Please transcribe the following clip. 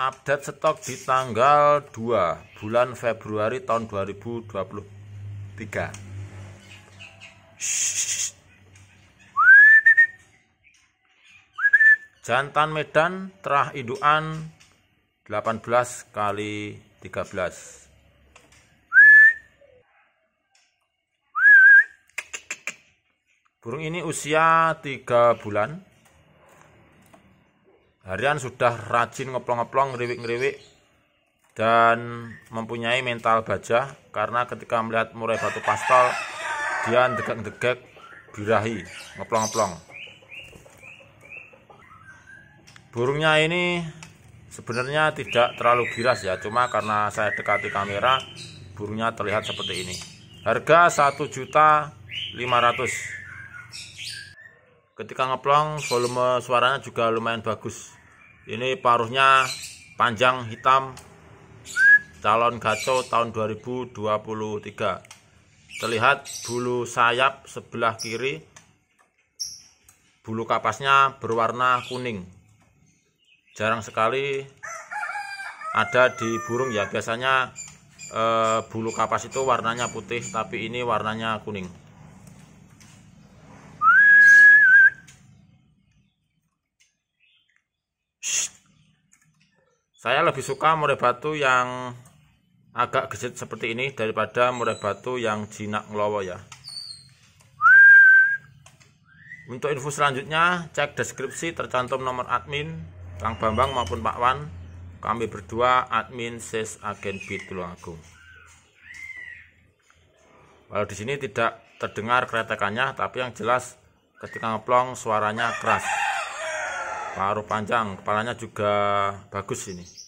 update stok di tanggal 2 bulan Februari tahun 2023 Jantan Medan terah indukan 18 kali 13 Burung ini usia 3 bulan harian sudah rajin ngeplong-ngeplong ngeriwik-ngeriwik dan mempunyai mental baja karena ketika melihat murai batu pastel, dia degak-degak birahi ngeplong-ngeplong burungnya ini sebenarnya tidak terlalu giras ya cuma karena saya dekati kamera burungnya terlihat seperti ini harga 1 juta 500 ketika ngeplong volume suaranya juga lumayan bagus ini paruhnya panjang hitam calon gaco tahun 2023 terlihat bulu sayap sebelah kiri bulu kapasnya berwarna kuning jarang sekali ada di burung ya biasanya e, bulu kapas itu warnanya putih tapi ini warnanya kuning Saya lebih suka murai batu yang agak gesit seperti ini daripada murai batu yang jinak ngelowo ya. Untuk info selanjutnya, cek deskripsi tercantum nomor admin Kang Bambang maupun Pak Wan. Kami berdua admin SES Agen B Tulungagung. Walau di sini tidak terdengar keretakannya, tapi yang jelas ketika ngeplong suaranya keras. Paruh panjang, kepalanya juga bagus ini.